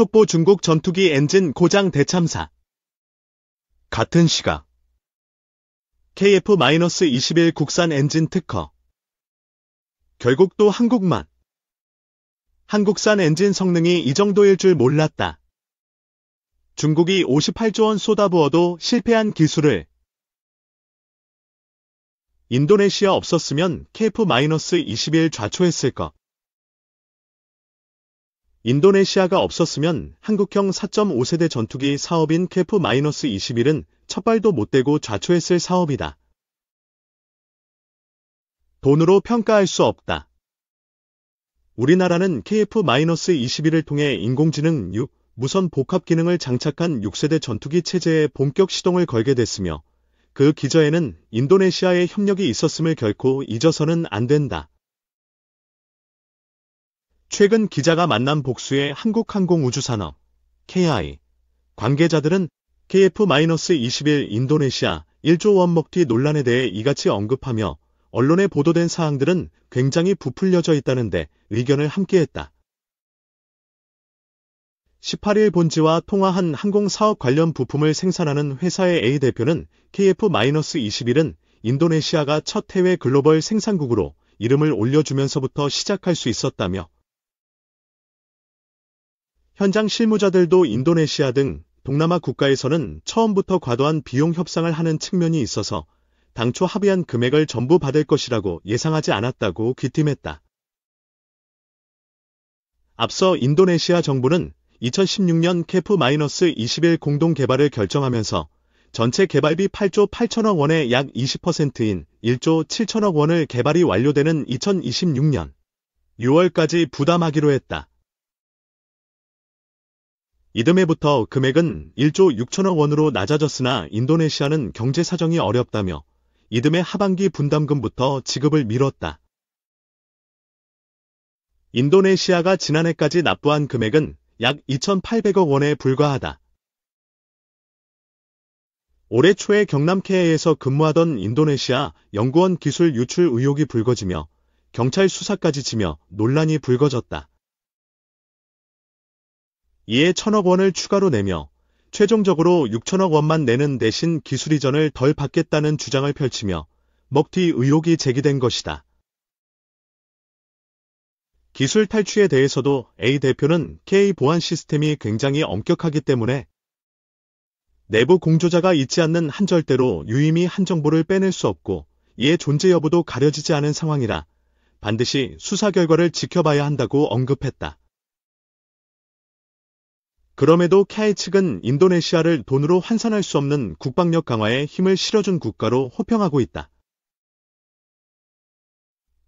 속보 중국 전투기 엔진 고장 대참사. 같은 시각. KF-21 국산 엔진 특허. 결국 또 한국만. 한국산 엔진 성능이 이 정도일 줄 몰랐다. 중국이 58조 원 쏟아부어도 실패한 기술을 인도네시아 없었으면 KF-21 좌초했을 것. 인도네시아가 없었으면 한국형 4.5세대 전투기 사업인 KF-21은 첫발도 못대고 좌초했을 사업이다. 돈으로 평가할 수 없다. 우리나라는 KF-21을 통해 인공지능 6 무선 복합 기능을 장착한 6세대 전투기 체제에 본격 시동을 걸게 됐으며 그 기저에는 인도네시아의 협력이 있었음을 결코 잊어서는 안 된다. 최근 기자가 만난 복수의 한국항공우주산업 KI 관계자들은 KF-21 인도네시아 1조 원 먹튀 논란에 대해 이같이 언급하며 언론에 보도된 사항들은 굉장히 부풀려져 있다는데 의견을 함께했다. 18일 본지와 통화한 항공사업 관련 부품을 생산하는 회사의 A 대표는 KF-21은 인도네시아가 첫 해외 글로벌 생산국으로 이름을 올려주면서부터 시작할 수 있었다며 현장 실무자들도 인도네시아 등 동남아 국가에서는 처음부터 과도한 비용 협상을 하는 측면이 있어서 당초 합의한 금액을 전부 받을 것이라고 예상하지 않았다고 귀띔했다. 앞서 인도네시아 정부는 2016년 케프-21 마이너스 공동 개발을 결정하면서 전체 개발비 8조 8천억 원의 약 20%인 1조 7천억 원을 개발이 완료되는 2026년 6월까지 부담하기로 했다. 이듬해부터 금액은 1조 6천억 원으로 낮아졌으나 인도네시아는 경제 사정이 어렵다며 이듬해 하반기 분담금부터 지급을 미뤘다. 인도네시아가 지난해까지 납부한 금액은 약 2,800억 원에 불과하다. 올해 초에 경남케에서 근무하던 인도네시아 연구원 기술 유출 의혹이 불거지며 경찰 수사까지 지며 논란이 불거졌다. 이에 천억 원을 추가로 내며 최종적으로 6천억 원만 내는 대신 기술 이전을 덜 받겠다는 주장을 펼치며 먹튀 의혹이 제기된 것이다. 기술 탈취에 대해서도 A 대표는 K 보안 시스템이 굉장히 엄격하기 때문에 내부 공조자가 있지 않는 한절대로 유의미 한 정보를 빼낼 수 없고 이에 존재 여부도 가려지지 않은 상황이라 반드시 수사 결과를 지켜봐야 한다고 언급했다. 그럼에도 캬이 측은 인도네시아를 돈으로 환산할 수 없는 국방력 강화에 힘을 실어준 국가로 호평하고 있다.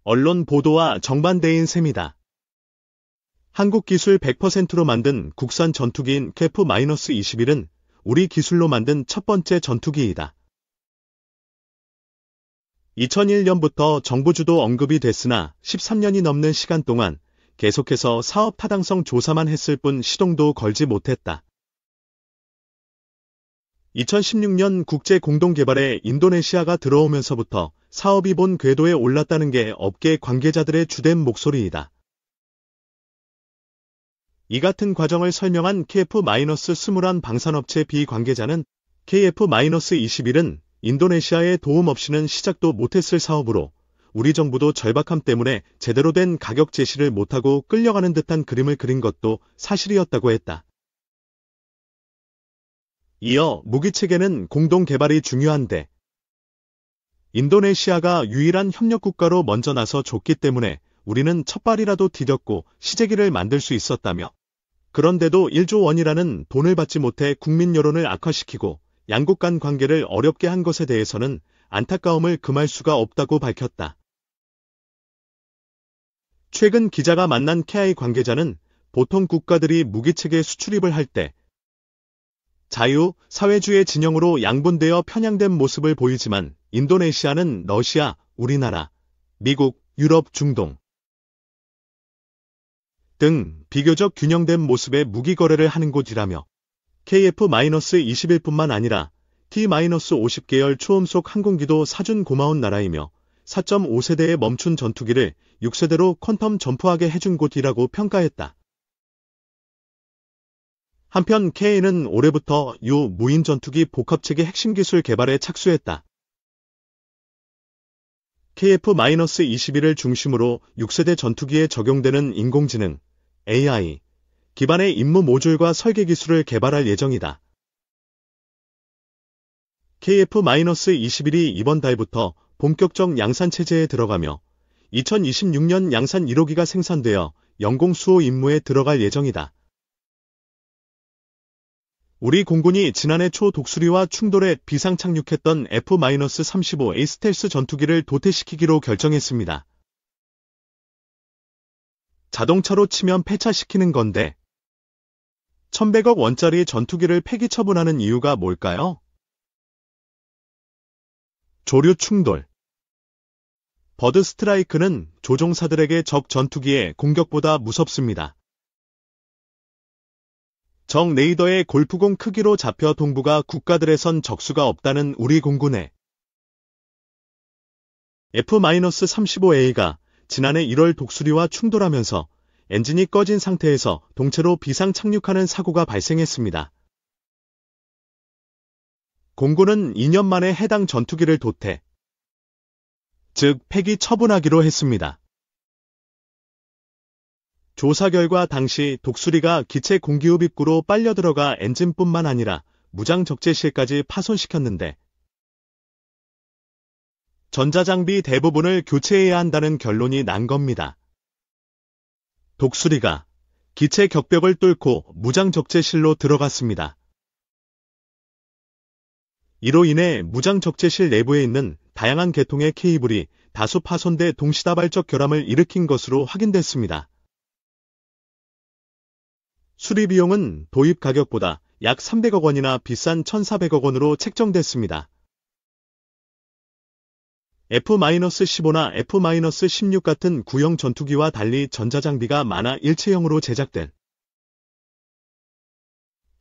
언론 보도와 정반대인 셈이다. 한국 기술 100%로 만든 국산 전투기인 k 프2 1은 우리 기술로 만든 첫 번째 전투기이다. 2001년부터 정부 주도 언급이 됐으나 13년이 넘는 시간 동안 계속해서 사업 타당성 조사만 했을 뿐 시동도 걸지 못했다. 2016년 국제 공동개발에 인도네시아가 들어오면서부터 사업이 본 궤도에 올랐다는 게 업계 관계자들의 주된 목소리이다. 이 같은 과정을 설명한 KF-21 방산업체 B 관계자는 KF-21은 인도네시아의 도움 없이는 시작도 못했을 사업으로 우리 정부도 절박함 때문에 제대로 된 가격 제시를 못하고 끌려가는 듯한 그림을 그린 것도 사실이었다고 했다. 이어 무기체계는 공동 개발이 중요한데 인도네시아가 유일한 협력국가로 먼저 나서 줬기 때문에 우리는 첫발이라도 디뎠고 시제기를 만들 수 있었다며 그런데도 1조 원이라는 돈을 받지 못해 국민 여론을 악화시키고 양국 간 관계를 어렵게 한 것에 대해서는 안타까움을 금할 수가 없다고 밝혔다. 최근 기자가 만난 KI 관계자는 보통 국가들이 무기체계 수출입을 할 때 자유, 사회주의 진영으로 양분되어 편향된 모습을 보이지만 인도네시아는 러시아, 우리나라, 미국, 유럽, 중동 등 비교적 균형된 모습의 무기 거래를 하는 곳이라며 KF-21뿐만 아니라 T-50계열 초음속 항공기도 사준 고마운 나라이며 4.5세대에 멈춘 전투기를 6세대로 퀀텀 점프하게 해준 곳이라고 평가했다. 한편 KN은 올해부터 유 무인 전투기 복합체계 핵심 기술 개발에 착수했다. KF-21을 중심으로 6세대 전투기에 적용되는 인공지능, AI, 기반의 임무 모듈과 설계 기술을 개발할 예정이다. KF-21이 이번 달부터 본격적 양산 체제에 들어가며 2026년 양산 1호기가 생산되어 영공수호 임무에 들어갈 예정이다. 우리 공군이 지난해 초 독수리와 충돌해 비상 착륙했던 F-35A 스텔스 전투기를 도태시키기로 결정했습니다. 자동차로 치면 폐차시키는 건데 1100억 원짜리 전투기를 폐기 처분하는 이유가 뭘까요? 조류 충돌 버드 스트라이크는 조종사들에게 적 전투기의 공격보다 무섭습니다. 정네이더의 골프공 크기로 잡혀 동부가 국가들에선 적수가 없다는 우리 공군에 F-35A가 지난해 1월 독수리와 충돌하면서 엔진이 꺼진 상태에서 동체로 비상 착륙하는 사고가 발생했습니다. 공군은 2년 만에 해당 전투기를 도태, 즉 폐기 처분하기로 했습니다. 조사 결과 당시 독수리가 기체 공기흡 입구로 빨려 들어가 엔진뿐만 아니라 무장 적재실까지 파손시켰는데 전자장비 대부분을 교체해야 한다는 결론이 난 겁니다. 독수리가 기체 격벽을 뚫고 무장 적재실로 들어갔습니다. 이로 인해 무장 적재실 내부에 있는 다양한 계통의 케이블이 다수 파손돼 동시다발적 결함을 일으킨 것으로 확인됐습니다. 수리 비용은 도입 가격보다 약 300억 원이나 비싼 1,400억 원으로 책정됐습니다. F-15나 F-16 같은 구형 전투기와 달리 전자장비가 많아 일체형으로 제작된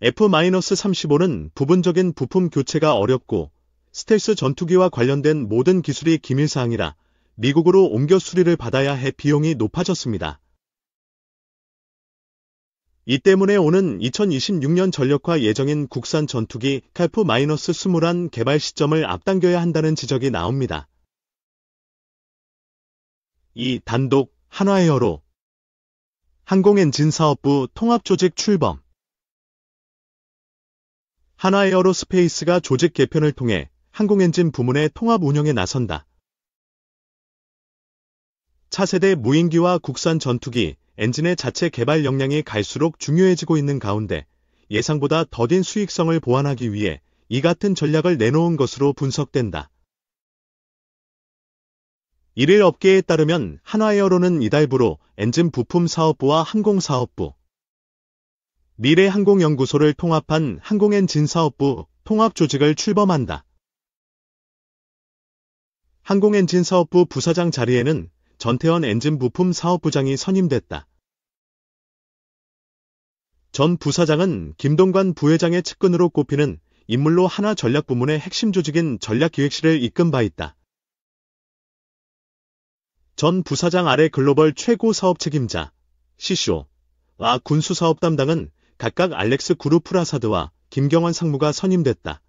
F-35는 부분적인 부품 교체가 어렵고 스텔스 전투기와 관련된 모든 기술이 기밀사항이라 미국으로 옮겨 수리를 받아야 해 비용이 높아졌습니다. 이 때문에 오는 2026년 전력화 예정인 국산 전투기 칼프 마이너스 21 개발 시점을 앞당겨야 한다는 지적이 나옵니다. 이 단독 한화에어로 항공엔진 사업부 통합조직 출범 한화에어로스페이스가 조직 개편을 통해 항공엔진 부문의 통합 운영에 나선다. 차세대 무인기와 국산 전투기, 엔진의 자체 개발 역량이 갈수록 중요해지고 있는 가운데 예상보다 더딘 수익성을 보완하기 위해 이 같은 전략을 내놓은 것으로 분석된다. 이를 업계에 따르면 한화에어로는 이달부로 엔진 부품 사업부와 항공사업부, 미래항공연구소를 통합한 항공엔진 사업부 통합 조직을 출범한다. 항공엔진 사업부 부사장 자리에는 전태원 엔진 부품 사업부장이 선임됐다. 전 부사장은 김동관 부회장의 측근으로 꼽히는 인물로 하나 전략부문의 핵심 조직인 전략기획실을 이끈 바 있다. 전 부사장 아래 글로벌 최고 사업 책임자, 시쇼, 와 군수사업 담당은 각각 알렉스 그루 프라사드와 김경환 상무가 선임됐다.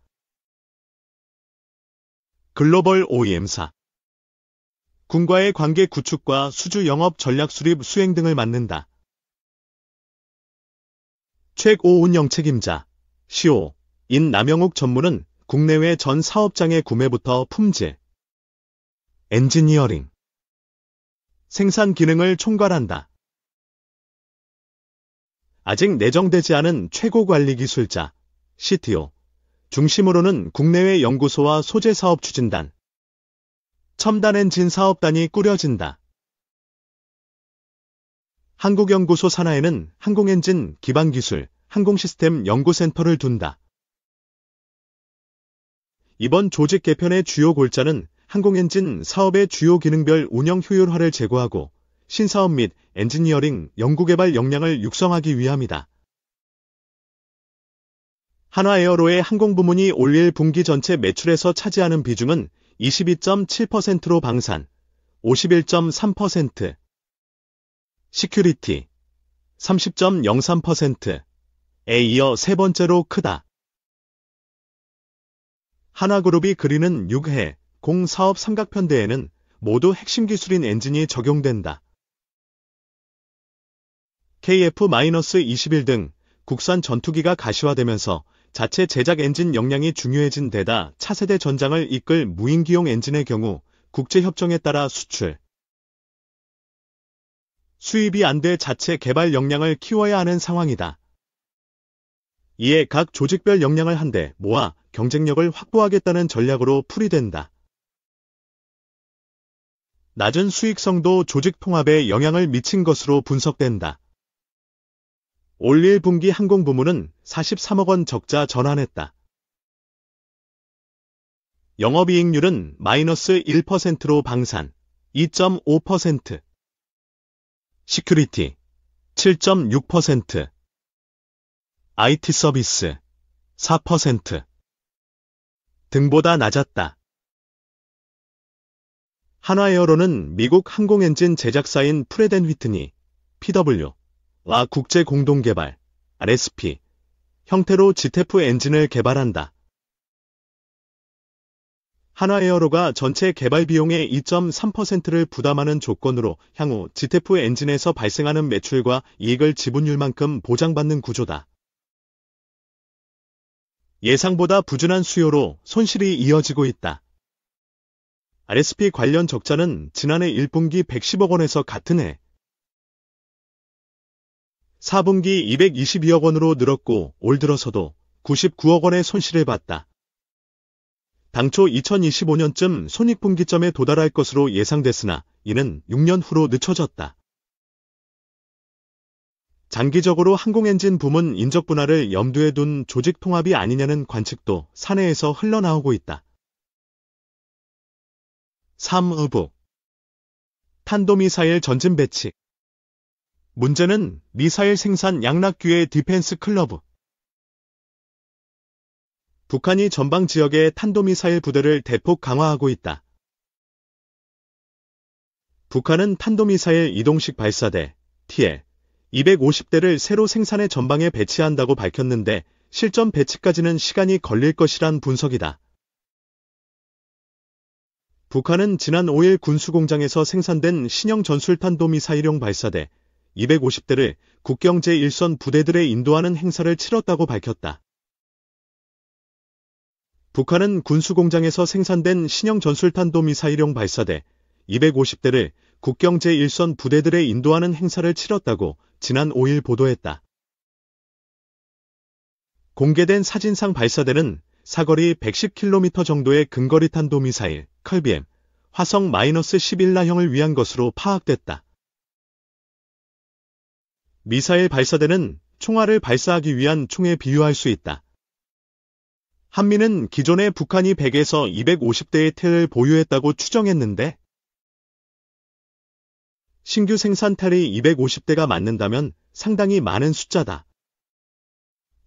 글로벌 OEM사 군과의 관계 구축과 수주 영업 전략 수립 수행 등을 맡는다. 최고운영 책임자, 시 o 인 남영욱 전문은 국내외 전 사업장의 구매부터 품질, 엔지니어링, 생산 기능을 총괄한다. 아직 내정되지 않은 최고 관리 기술자, CTO, 중심으로는 국내외 연구소와 소재 사업 추진단, 첨단 엔진 사업단이 꾸려진다. 한국연구소 산하에는 항공엔진 기반기술, 항공시스템 연구센터를 둔다. 이번 조직 개편의 주요 골자는 항공엔진 사업의 주요 기능별 운영 효율화를 제고하고 신사업 및 엔지니어링 연구개발 역량을 육성하기 위함이다. 한화에어로의 항공부문이 올일 분기 전체 매출에서 차지하는 비중은 22.7%로 방산, 51.3%, 시큐리티, 30.03%에 이어 세 번째로 크다. 한화그룹이 그리는 6회 공사업 삼각편대에는 모두 핵심 기술인 엔진이 적용된다. KF-21 등 국산 전투기가 가시화되면서 자체 제작 엔진 역량이 중요해진 데다 차세대 전장을 이끌 무인기용 엔진의 경우 국제협정에 따라 수출, 수입이 안될 자체 개발 역량을 키워야 하는 상황이다. 이에 각 조직별 역량을 한데 모아 경쟁력을 확보하겠다는 전략으로 풀이된다. 낮은 수익성도 조직 통합에 영향을 미친 것으로 분석된다. 올 1분기 항공부문은 43억 원 적자 전환했다. 영업이익률은 마이너스 1%로 방산 2.5% 시큐리티 7.6% IT 서비스 4% 등보다 낮았다. 한화에어로는 미국 항공엔진 제작사인 프레덴 휘트니, PW, 와 국제 공동개발 RSP 형태로 GTF 엔진을 개발한다. 한화에어로가 전체 개발 비용의 2.3%를 부담하는 조건으로 향후 GTF 엔진에서 발생하는 매출과 이익을 지분율만큼 보장받는 구조다. 예상보다 부진한 수요로 손실이 이어지고 있다. RSP 관련 적자는 지난해 1분기 110억 원에서 같은 해 4분기 222억 원으로 늘었고 올 들어서도 99억 원의 손실을 봤다. 당초 2025년쯤 손익분기점에 도달할 것으로 예상됐으나 이는 6년 후로 늦춰졌다. 장기적으로 항공엔진 부문 인적 분할을 염두에 둔 조직 통합이 아니냐는 관측도 사내에서 흘러나오고 있다. 3의부 탄도미사일 전진 배치 문제는 미사일 생산 양락규의 디펜스 클러브. 북한이 전방 지역에 탄도미사일 부대를 대폭 강화하고 있다. 북한은 탄도미사일 이동식 발사대 TL 250대를 새로 생산해 전방에 배치한다고 밝혔는데 실전 배치까지는 시간이 걸릴 것이란 분석이다. 북한은 지난 5일 군수공장에서 생산된 신형 전술탄도미사일용 발사대 250대를 국경 제1선 부대들의 인도하는 행사를 치렀다고 밝혔다. 북한은 군수공장에서 생산된 신형 전술탄도 미사일용 발사대 250대를 국경 제1선 부대들의 인도하는 행사를 치렀다고 지난 5일 보도했다. 공개된 사진상 발사대는 사거리 110km 정도의 근거리 탄도미사일 컬비엠 화성 마이너스 11라형을 위한 것으로 파악됐다. 미사일 발사대는 총알을 발사하기 위한 총에 비유할 수 있다. 한미는 기존에 북한이 100에서 250대의 틀을 보유했다고 추정했는데 신규 생산 텔이 250대가 맞는다면 상당히 많은 숫자다.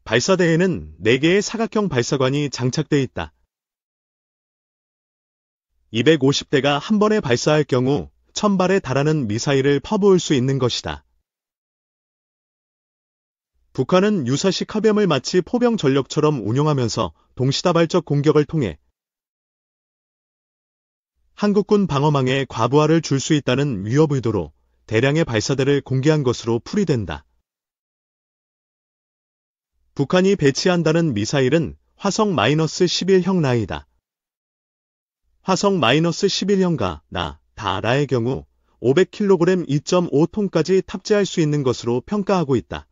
발사대에는 4개의 사각형 발사관이 장착돼 있다. 250대가 한 번에 발사할 경우 천발에 달하는 미사일을 퍼부을 수 있는 것이다. 북한은 유사시 카뱀을 마치 포병 전력처럼 운용하면서 동시다발적 공격을 통해 한국군 방어망에 과부하를 줄 수 있다는 위협 의도로 대량의 발사대를 공개한 것으로 풀이된다. 북한이 배치한다는 미사일은 화성 11형 라이다. 화성 11형과 나, 다 라의 경우 500kg 2.5톤까지 탑재할 수 있는 것으로 평가하고 있다.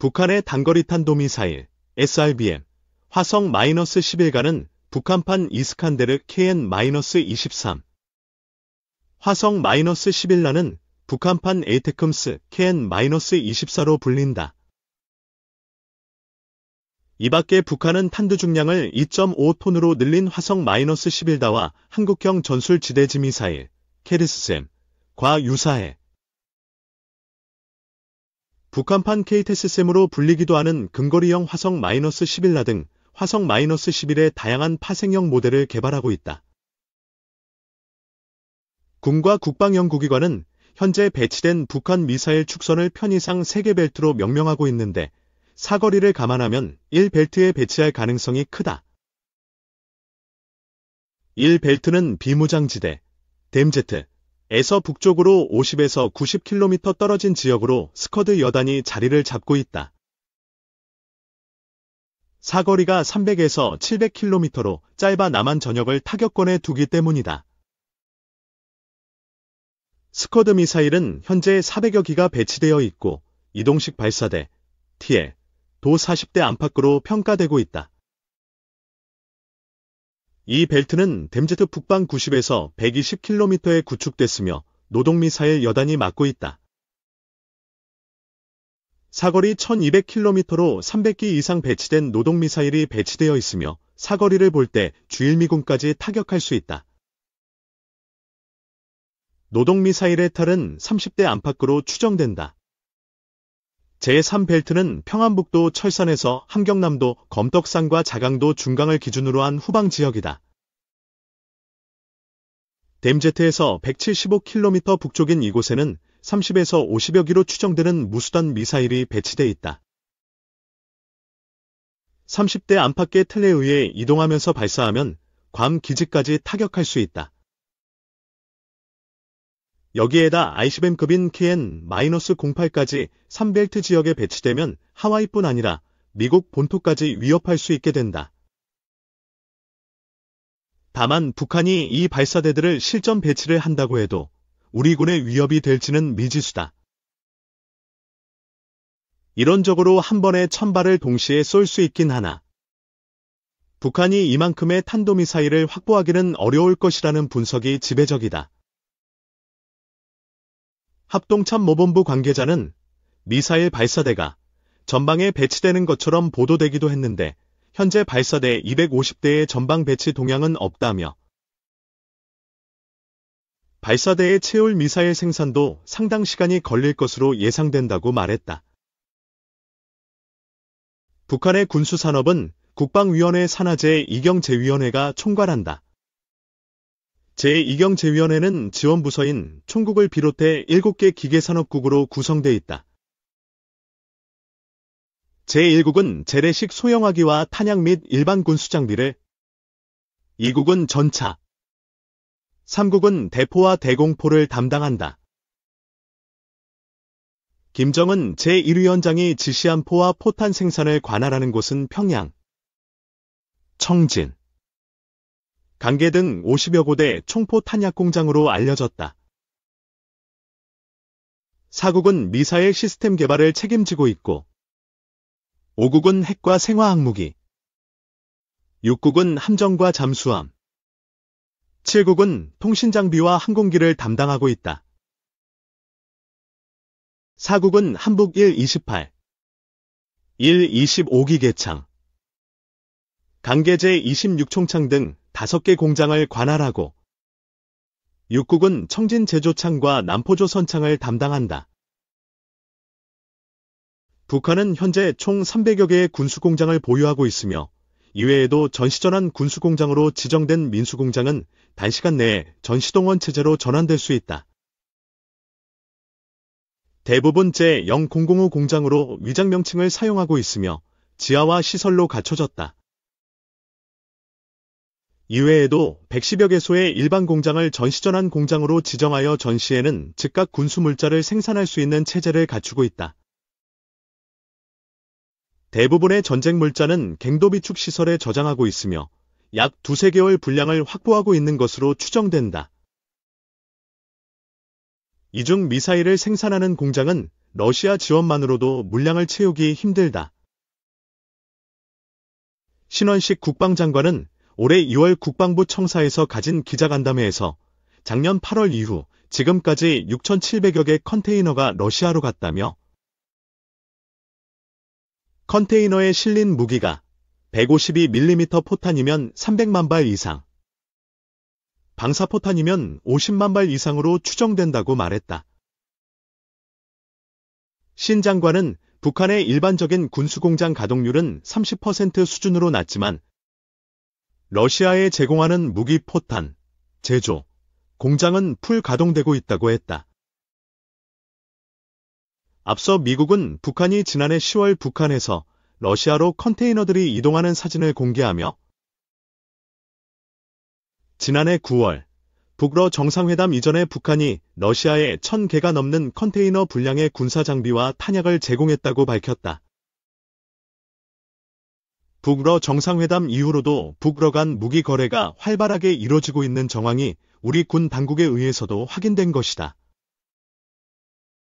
북한의 단거리 탄도미사일 SRBM 화성 마이너스 11가는 북한판 이스칸데르 KN-23 화성 마이너스 11라는 북한판 에이테크스 KN-24로 불린다. 이밖에 북한은 탄두 중량을 2.5톤으로 늘린 화성 마이너스 11다와 한국형 전술지대지 미사일 캐리스셈과 유사해 북한판 KTSSM으로 불리기도 하는 근거리형 화성 11라 등 화성 11의 다양한 파생형 모델을 개발하고 있다. 군과 국방연구기관은 현재 배치된 북한 미사일 축선을 편의상 3개 벨트로 명명하고 있는데 사거리를 감안하면 1벨트에 배치할 가능성이 크다. 1벨트는 비무장지대, 댐제트, 에서 북쪽으로 50에서 90km 떨어진 지역으로 스커드 여단이 자리를 잡고 있다. 사거리가 300에서 700km로 짧아 남한 전역을 타격권에 두기 때문이다. 스커드 미사일은 현재 400여 기가 배치되어 있고 이동식 발사대, TL, 도 40대 안팎으로 평가되고 있다. 이 벨트는 댐제트 북방 90에서 120km에 구축됐으며 노동미사일 여단이 맡고 있다. 사거리 1200km로 300기 이상 배치된 노동미사일이 배치되어 있으며 사거리를 볼 때 주일미군까지 타격할 수 있다. 노동미사일의 탈은 30대 안팎으로 추정된다. 제3벨트는 평안북도 철산에서 함경남도 검덕산과 자강도 중강을 기준으로 한 후방 지역이다. 댐제트에서 175km 북쪽인 이곳에는 30에서 50여 기로 추정되는 무수단 미사일이 배치돼 있다. 30대 안팎의 틀에 의해 이동하면서 발사하면 괌 기지까지 타격할 수 있다. 여기에다 ICBM급인 KN-08까지 3벨트 지역에 배치되면 하와이뿐 아니라 미국 본토까지 위협할 수 있게 된다. 다만 북한이 이 발사대들을 실전 배치를 한다고 해도 우리 군의 위협이 될지는 미지수다. 이론적으로 한 번에 천 발을 동시에 쏠 수 있긴 하나 북한이 이만큼의 탄도미사일을 확보하기는 어려울 것이라는 분석이 지배적이다. 합동참모본부 관계자는 미사일 발사대가 전방에 배치되는 것처럼 보도되기도 했는데 현재 발사대 250대의 전방 배치 동향은 없다며 발사대의 채울 미사일 생산도 상당 시간이 걸릴 것으로 예상된다고 말했다. 북한의 군수산업은 국방위원회 산하제 이경재위원회가 총괄한다. 제2경제위원회는 지원부서인 총국을 비롯해 7개 기계산업국으로 구성돼 있다. 제1국은 재래식 소형화기와 탄약 및 일반군 수장비를 2국은 전차 3국은 대포와 대공포를 담당한다. 김정은 제1위원장이 지시한 포와 포탄 생산을 관할하는 곳은 평양, 청진, 강계 등 50여 곳의 총포 탄약 공장으로 알려졌다. 사국은 미사일 시스템 개발을 책임지고 있고 5국은 핵과 생화 항무기 6국은 함정과 잠수함 7국은 통신 장비와 항공기를 담당하고 있다. 사국은 한북 128, 125기 계창 강계제 26총창 등 다섯 개 공장을 관할하고 육국은 청진 제조창과 남포조 선창을 담당한다. 북한은 현재 총 300여 개의 군수공장을 보유하고 있으며 이외에도 전시전환 군수공장으로 지정된 민수공장은 단시간 내에 전시동원 체제로 전환될 수 있다. 대부분 제0 005 공장으로 위장 명칭을 사용하고 있으며 지하와 시설로 갖춰졌다. 이외에도 110여 개소의 일반 공장을 전시전환 공장으로 지정하여 전시에는 즉각 군수물자를 생산할 수 있는 체제를 갖추고 있다. 대부분의 전쟁 물자는 갱도비축 시설에 저장하고 있으며 약 두세 개월 분량을 확보하고 있는 것으로 추정된다. 이 중 미사일을 생산하는 공장은 러시아 지원만으로도 물량을 채우기 힘들다. 신원식 국방장관은 올해 2월 국방부 청사에서 가진 기자간담회에서 작년 8월 이후 지금까지 6,700여 개 컨테이너가 러시아로 갔다며 컨테이너에 실린 무기가 152mm 포탄이면 300만 발 이상, 방사포탄이면 50만 발 이상으로 추정된다고 말했다. 신 장관은 북한의 일반적인 군수공장 가동률은 30% 수준으로 낮지만 러시아에 제공하는 무기 포탄, 제조, 공장은 풀 가동되고 있다고 했다. 앞서 미국은 북한이 지난해 10월 북한에서 러시아로 컨테이너들이 이동하는 사진을 공개하며 지난해 9월 북러 정상회담 이전에 북한이 러시아에 1000개가 넘는 컨테이너 분량의 군사장비와 탄약을 제공했다고 밝혔다. 북러 정상회담 이후로도 북러 간 무기 거래가 활발하게 이뤄지고 있는 정황이 우리 군 당국에 의해서도 확인된 것이다.